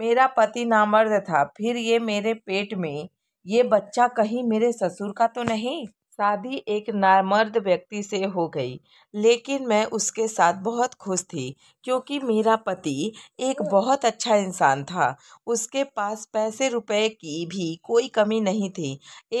मेरा पति नामर्द था फिर ये मेरे पेट में ये बच्चा कहीं मेरे ससुर का तो नहीं शादी एक नामर्द व्यक्ति से हो गई लेकिन मैं उसके साथ बहुत खुश थी क्योंकि मेरा पति एक बहुत अच्छा इंसान था उसके पास पैसे रुपए की भी कोई कमी नहीं थी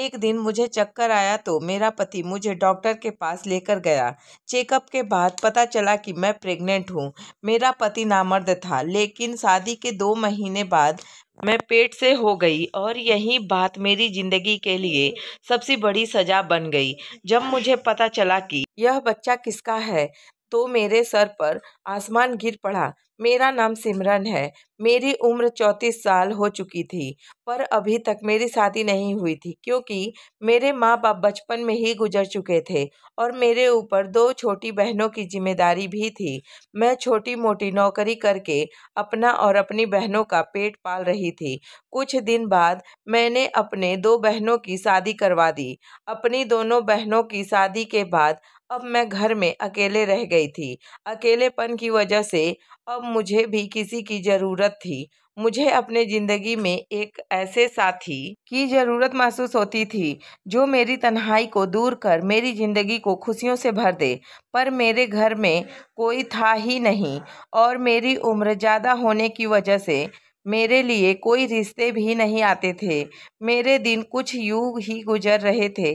एक दिन मुझे चक्कर आया तो मेरा पति मुझे डॉक्टर के पास लेकर गया चेकअप के बाद पता चला कि मैं प्रेग्नेंट हूँ मेरा पति नामर्द था लेकिन शादी के दो महीने बाद मैं पेट से हो गई और यही बात मेरी ज़िंदगी के लिए सबसे बड़ी सज़ा बन गई जब मुझे पता चला कि यह बच्चा किसका है तो मेरे सर पर आसमान गिर पड़ा मेरा नाम सिमरन है मेरी उम्र चौंतीस साल हो चुकी थी पर अभी तक मेरी शादी नहीं हुई थी क्योंकि मेरे माँ बाप बचपन में ही गुजर चुके थे और मेरे ऊपर दो छोटी बहनों की जिम्मेदारी भी थी मैं छोटी मोटी नौकरी करके अपना और अपनी बहनों का पेट पाल रही थी कुछ दिन बाद मैंने अपने दो बहनों की शादी करवा दी अपनी दोनों बहनों की शादी के बाद अब मैं घर में अकेले रह गई थी अकेलेपन की वजह से अब मुझे भी किसी की ज़रूरत थी मुझे अपने ज़िंदगी में एक ऐसे साथी की ज़रूरत महसूस होती थी जो मेरी तन्हाई को दूर कर मेरी ज़िंदगी को खुशियों से भर दे पर मेरे घर में कोई था ही नहीं और मेरी उम्र ज़्यादा होने की वजह से मेरे लिए कोई रिश्ते भी नहीं आते थे मेरे दिन कुछ यूं ही गुजर रहे थे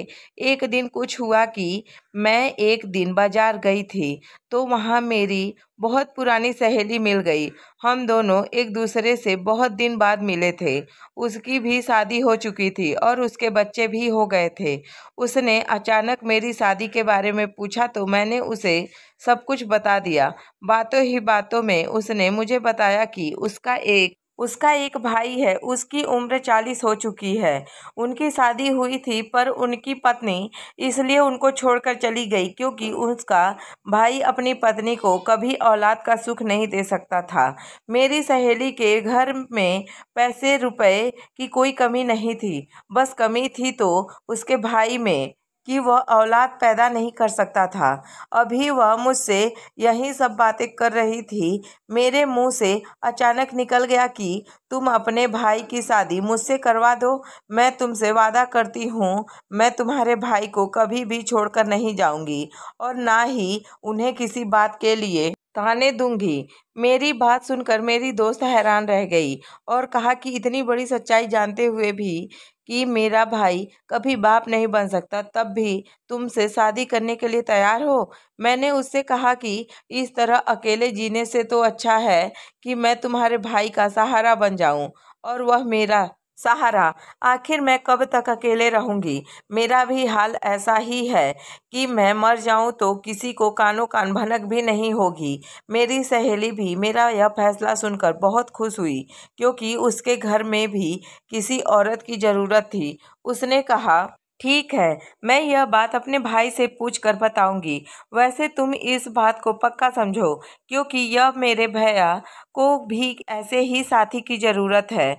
एक दिन कुछ हुआ कि मैं एक दिन बाज़ार गई थी तो वहाँ मेरी बहुत पुरानी सहेली मिल गई हम दोनों एक दूसरे से बहुत दिन बाद मिले थे उसकी भी शादी हो चुकी थी और उसके बच्चे भी हो गए थे उसने अचानक मेरी शादी के बारे में पूछा तो मैंने उसे सब कुछ बता दिया बातों ही बातों में उसने मुझे बताया कि उसका एक उसका एक भाई है उसकी उम्र चालीस हो चुकी है उनकी शादी हुई थी पर उनकी पत्नी इसलिए उनको छोड़कर चली गई क्योंकि उसका भाई अपनी पत्नी को कभी औलाद का सुख नहीं दे सकता था मेरी सहेली के घर में पैसे रुपए की कोई कमी नहीं थी बस कमी थी तो उसके भाई में कि वह औलाद पैदा नहीं कर सकता था अभी वह मुझसे यही सब बातें कर रही थी मेरे मुंह से अचानक निकल गया कि तुम अपने भाई की शादी मुझसे करवा दो मैं तुमसे वादा करती हूँ मैं तुम्हारे भाई को कभी भी छोड़कर नहीं जाऊँगी और ना ही उन्हें किसी बात के लिए ताने दूंगी मेरी बात सुनकर मेरी दोस्त हैरान रह गई और कहा कि इतनी बड़ी सच्चाई जानते हुए भी कि मेरा भाई कभी बाप नहीं बन सकता तब भी तुमसे शादी करने के लिए तैयार हो मैंने उससे कहा कि इस तरह अकेले जीने से तो अच्छा है कि मैं तुम्हारे भाई का सहारा बन जाऊं और वह मेरा सहारा आखिर मैं कब तक अकेले रहूंगी मेरा भी हाल ऐसा ही है कि मैं मर जाऊं तो किसी को कानों कान भनक भी नहीं होगी मेरी सहेली भी मेरा यह फैसला सुनकर बहुत खुश हुई क्योंकि उसके घर में भी किसी औरत की ज़रूरत थी उसने कहा ठीक है मैं यह बात अपने भाई से पूछ कर बताऊंगी वैसे तुम इस बात को पक्का समझो क्योंकि यह मेरे भैया को भी ऐसे ही साथी की ज़रूरत है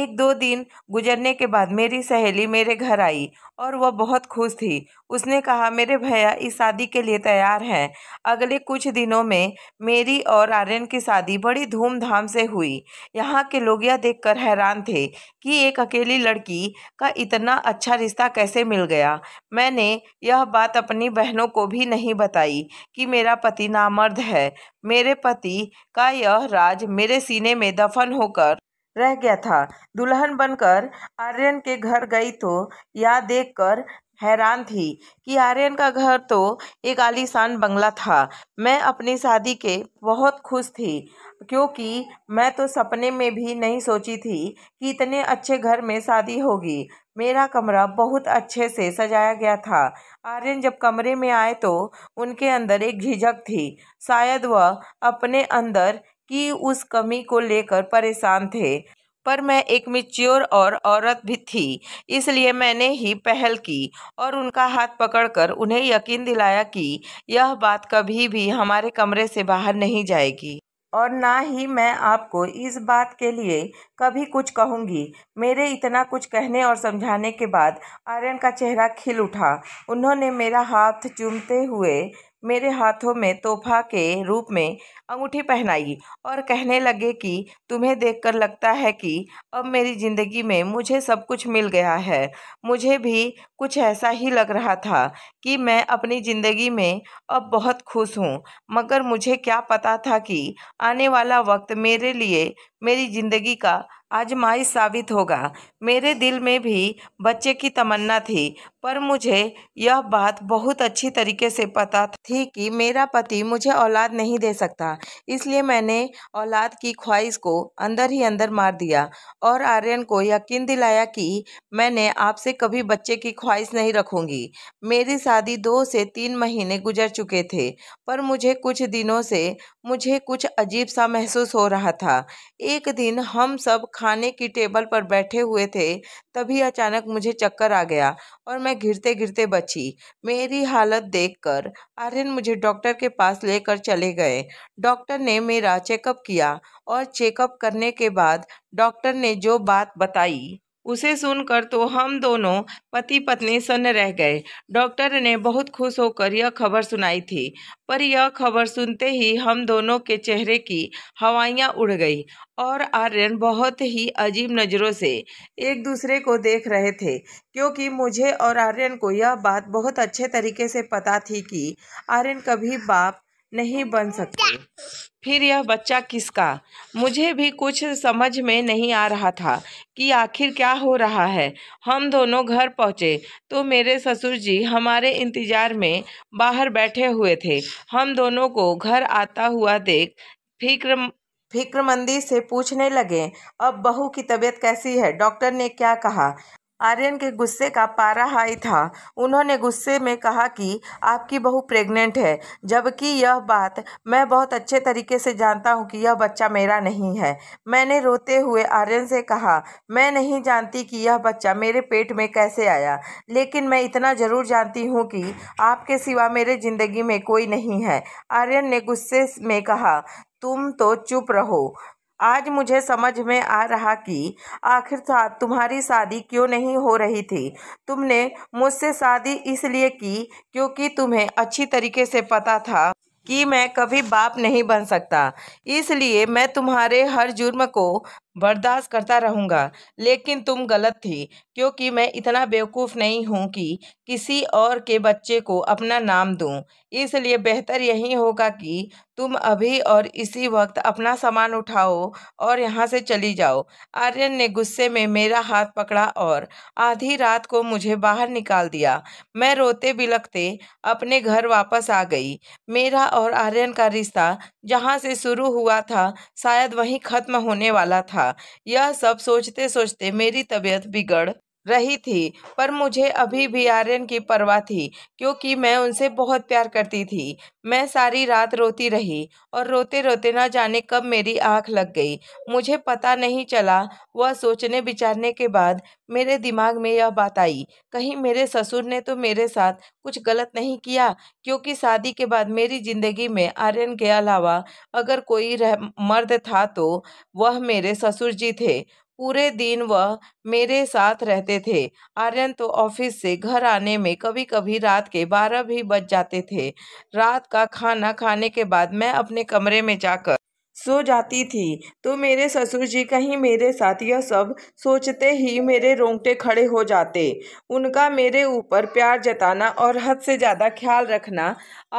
एक दो दिन गुजरने के बाद मेरी सहेली मेरे घर आई और वह बहुत खुश थी उसने कहा मेरे भैया इस शादी के लिए तैयार हैं अगले कुछ दिनों में मेरी और आर्यन की शादी बड़ी धूमधाम से हुई यहाँ के लोग यह देखकर हैरान थे कि एक अकेली लड़की का इतना अच्छा रिश्ता कैसे मिल गया मैंने यह बात अपनी बहनों को भी नहीं बताई कि मेरा पति नामर्द है मेरे पति का यह राज मेरे सीने में दफन होकर रह गया था दुल्हन बनकर आर्यन के घर गई तो यह देखकर हैरान थी कि आर्यन का घर तो एक आलीशान बंगला था मैं अपनी शादी के बहुत खुश थी क्योंकि मैं तो सपने में भी नहीं सोची थी कि इतने अच्छे घर में शादी होगी मेरा कमरा बहुत अच्छे से सजाया गया था आर्यन जब कमरे में आए तो उनके अंदर एक झिझक थी शायद वह अपने अंदर की उस कमी को लेकर परेशान थे पर मैं एक मिच्योर और औरत भी थी इसलिए मैंने ही पहल की और उनका हाथ पकड़कर उन्हें यकीन दिलाया कि यह बात कभी भी हमारे कमरे से बाहर नहीं जाएगी और ना ही मैं आपको इस बात के लिए कभी कुछ कहूँगी मेरे इतना कुछ कहने और समझाने के बाद आर्यन का चेहरा खिल उठा उन्होंने मेरा हाथ चूमते हुए मेरे हाथों में तोहफा के रूप में अंगूठी पहनाई और कहने लगे कि तुम्हें देखकर लगता है कि अब मेरी ज़िंदगी में मुझे सब कुछ मिल गया है मुझे भी कुछ ऐसा ही लग रहा था कि मैं अपनी ज़िंदगी में अब बहुत खुश हूँ मगर मुझे क्या पता था कि आने वाला वक्त मेरे लिए मेरी ज़िंदगी का आजमाइश साबित होगा मेरे दिल में भी बच्चे की तमन्ना थी पर मुझे यह बात बहुत अच्छी तरीके से पता थी कि मेरा पति मुझे औलाद नहीं दे सकता इसलिए मैंने औलाद की ख्वाहिश को अंदर ही अंदर मार दिया और आर्यन को यकीन दिलाया कि मैंने आपसे कभी बच्चे की ख्वाहिश नहीं रखूंगी मेरी शादी दो से तीन महीने गुजर चुके थे पर मुझे कुछ दिनों से मुझे कुछ अजीब सा महसूस हो रहा था एक दिन हम सब खाने की टेबल पर बैठे हुए थे तभी अचानक मुझे चक्कर आ गया और मैं घिरते गिरते बची मेरी हालत देखकर आर्यन मुझे डॉक्टर के पास लेकर चले गए डॉक्टर ने मेरा चेकअप किया और चेकअप करने के बाद डॉक्टर ने जो बात बताई उसे सुनकर तो हम दोनों पति पत्नी सन्न रह गए डॉक्टर ने बहुत खुश होकर यह खबर सुनाई थी पर यह खबर सुनते ही हम दोनों के चेहरे की हवाइयाँ उड़ गई और आर्यन बहुत ही अजीब नज़रों से एक दूसरे को देख रहे थे क्योंकि मुझे और आर्यन को यह बात बहुत अच्छे तरीके से पता थी कि आर्यन कभी बाप नहीं बन सकते फिर यह बच्चा किसका मुझे भी कुछ समझ में नहीं आ रहा था कि आखिर क्या हो रहा है हम दोनों घर पहुँचे तो मेरे ससुर जी हमारे इंतज़ार में बाहर बैठे हुए थे हम दोनों को घर आता हुआ देख फिक्र फिक्रमंदी से पूछने लगे अब बहू की तबीयत कैसी है डॉक्टर ने क्या कहा आर्यन के गुस्से का पारा हाई था उन्होंने गुस्से में कहा कि आपकी बहू प्रेग्नेंट है जबकि यह बात मैं बहुत अच्छे तरीके से जानता हूँ कि यह बच्चा मेरा नहीं है मैंने रोते हुए आर्यन से कहा मैं नहीं जानती कि यह बच्चा मेरे पेट में कैसे आया लेकिन मैं इतना ज़रूर जानती हूँ कि आपके सिवा मेरे ज़िंदगी में कोई नहीं है आर्यन ने गुस्से में कहा तुम तो चुप रहो आज मुझे समझ में आ रहा कि आखिर था तुम्हारी शादी क्यों नहीं हो रही थी तुमने मुझसे शादी इसलिए की क्योंकि तुम्हें अच्छी तरीके से पता था कि मैं कभी बाप नहीं बन सकता इसलिए मैं तुम्हारे हर जुर्म को बर्दाश्त करता रहूँगा लेकिन तुम गलत थी क्योंकि मैं इतना बेवकूफ़ नहीं हूँ कि किसी और के बच्चे को अपना नाम दूँ इसलिए बेहतर यही होगा कि तुम अभी और इसी वक्त अपना सामान उठाओ और यहाँ से चली जाओ आर्यन ने गुस्से में मेरा हाथ पकड़ा और आधी रात को मुझे बाहर निकाल दिया मैं रोते बिलखते अपने घर वापस आ गई मेरा और आर्यन का रिश्ता जहाँ से शुरू हुआ था शायद वहीं ख़त्म होने वाला था यह सब सोचते सोचते मेरी तबीयत बिगड़ रही थी पर मुझे अभी भी आर्यन की परवाह थी क्योंकि मैं उनसे बहुत प्यार करती थी मैं सारी रात रोती रही और रोते रोते ना जाने कब मेरी आंख लग गई मुझे पता नहीं चला वह सोचने विचारने के बाद मेरे दिमाग में यह बात आई कहीं मेरे ससुर ने तो मेरे साथ कुछ गलत नहीं किया क्योंकि शादी के बाद मेरी ज़िंदगी में आर्यन के अलावा अगर कोई मर्द था तो वह मेरे ससुर जी थे पूरे दिन वह मेरे साथ रहते थे आर्यन तो ऑफिस से घर आने में कभी कभी रात के बारह भी बज जाते थे रात का खाना खाने के बाद मैं अपने कमरे में जाकर सो जाती थी तो मेरे ससुर जी कहीं मेरे साथ यह सब सोचते ही मेरे रोंगटे खड़े हो जाते उनका मेरे ऊपर प्यार जताना और हद से ज़्यादा ख्याल रखना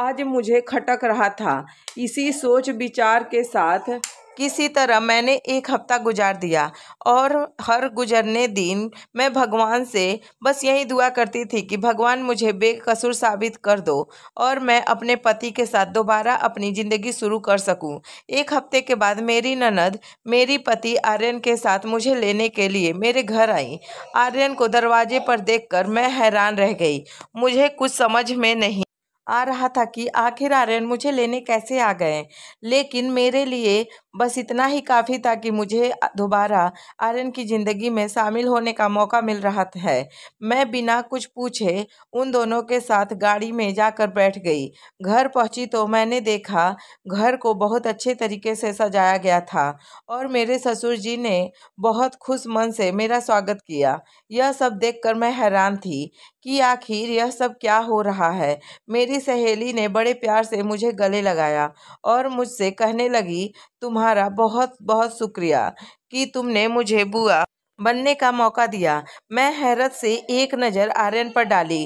आज मुझे खटक रहा था इसी सोच विचार के साथ किसी तरह मैंने एक हफ्ता गुजार दिया और हर गुजरने दिन मैं भगवान से बस यही दुआ करती थी कि भगवान मुझे बेकसूर साबित कर दो और मैं अपने पति के साथ दोबारा अपनी ज़िंदगी शुरू कर सकूं। एक हफ्ते के बाद मेरी ननद मेरी पति आर्यन के साथ मुझे लेने के लिए मेरे घर आई आर्यन को दरवाजे पर देख मैं हैरान रह गई मुझे कुछ समझ में नहीं आ रहा था कि आखिर आर्यन मुझे लेने कैसे आ गए लेकिन मेरे लिए बस इतना ही काफ़ी था कि मुझे दोबारा आर्यन की ज़िंदगी में शामिल होने का मौका मिल रहा है मैं बिना कुछ पूछे उन दोनों के साथ गाड़ी में जाकर बैठ गई घर पहुंची तो मैंने देखा घर को बहुत अच्छे तरीके से सजाया गया था और मेरे ससुर जी ने बहुत खुश मन से मेरा स्वागत किया यह सब देख मैं हैरान थी कि आखिर यह सब क्या हो रहा है मेरी सहेली ने बड़े प्यार से मुझे गले लगाया और मुझसे कहने लगी तुम्हारा बहुत बहुत शुक्रिया कि तुमने मुझे बुआ बनने का मौका दिया मैं हैरत से एक नज़र आर्यन पर डाली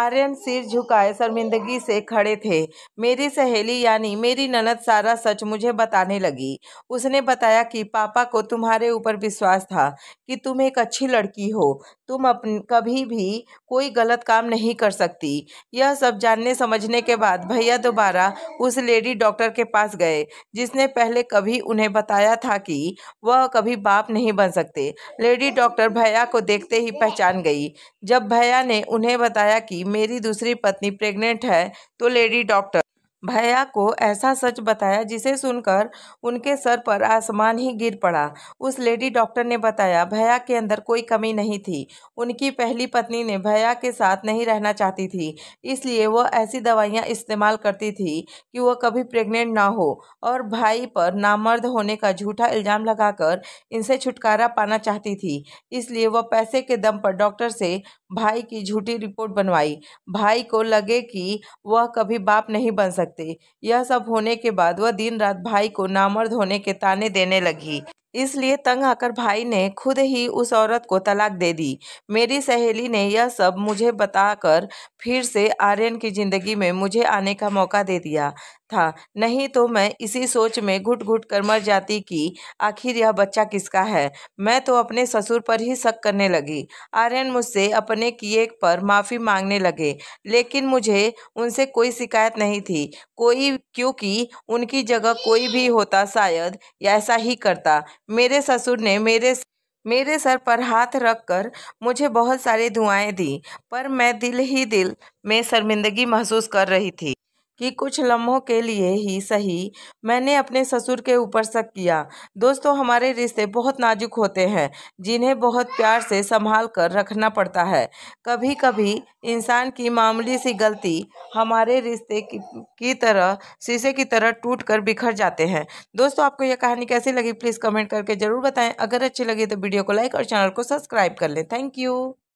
आर्यन सिर झुकाए शर्मिंदगी से खड़े थे मेरी सहेली यानी मेरी ननद सारा सच मुझे बताने लगी उसने बताया कि पापा को तुम्हारे ऊपर विश्वास था कि तुम एक अच्छी लड़की हो तुम अपन कभी भी कोई गलत काम नहीं कर सकती यह सब जानने समझने के बाद भैया दोबारा उस लेडी डॉक्टर के पास गए जिसने पहले कभी उन्हें बताया था कि वह कभी बाप नहीं बन सकते लेडी डॉक्टर भैया को देखते ही पहचान गई जब भैया ने उन्हें बताया कि मेरी दूसरी पत्नी प्रेग्नेंट है तो लेडी डॉक्टर भैया को ऐसा सच बताया जिसे सुनकर उनके सर पर आसमान ही गिर पड़ा उस लेडी डॉक्टर ने बताया भैया के अंदर कोई कमी नहीं थी उनकी पहली पत्नी ने भैया के साथ नहीं रहना चाहती थी इसलिए वह ऐसी दवाइयाँ इस्तेमाल करती थी कि वह कभी प्रेग्नेंट ना हो और भाई पर नामर्द होने का झूठा इल्ज़ाम लगाकर इनसे छुटकारा पाना चाहती थी इसलिए वह पैसे के दम पर डॉक्टर से भाई की झूठी रिपोर्ट बनवाई भाई को लगे कि वह कभी बाप नहीं बन सकते यह सब होने के बाद वह दिन रात भाई को नामर्द होने के ताने देने लगी इसलिए तंग आकर भाई ने खुद ही उस औरत को तलाक दे दी मेरी सहेली ने यह सब मुझे बताकर फिर से आर्यन की ज़िंदगी में मुझे आने का मौका दे दिया था नहीं तो मैं इसी सोच में घुट घुट कर मर जाती कि आखिर यह बच्चा किसका है मैं तो अपने ससुर पर ही शक करने लगी आर्यन मुझसे अपने किए पर माफ़ी मांगने लगे लेकिन मुझे उनसे कोई शिकायत नहीं थी कोई क्योंकि उनकी जगह कोई भी होता शायद ऐसा ही करता मेरे ससुर ने मेरे मेरे सर पर हाथ रखकर मुझे बहुत सारी दुआएं दी पर मैं दिल ही दिल में शर्मिंदगी महसूस कर रही थी कि कुछ लम्हों के लिए ही सही मैंने अपने ससुर के ऊपर शक किया दोस्तों हमारे रिश्ते बहुत नाजुक होते हैं जिन्हें बहुत प्यार से संभाल कर रखना पड़ता है कभी कभी इंसान की मामूली सी गलती हमारे रिश्ते की, की तरह शीशे की तरह टूट कर बिखर जाते हैं दोस्तों आपको यह कहानी कैसी लगी प्लीज़ कमेंट करके ज़रूर बताएँ अगर अच्छी लगी तो वीडियो को लाइक और चैनल को सब्सक्राइब कर लें थैंक यू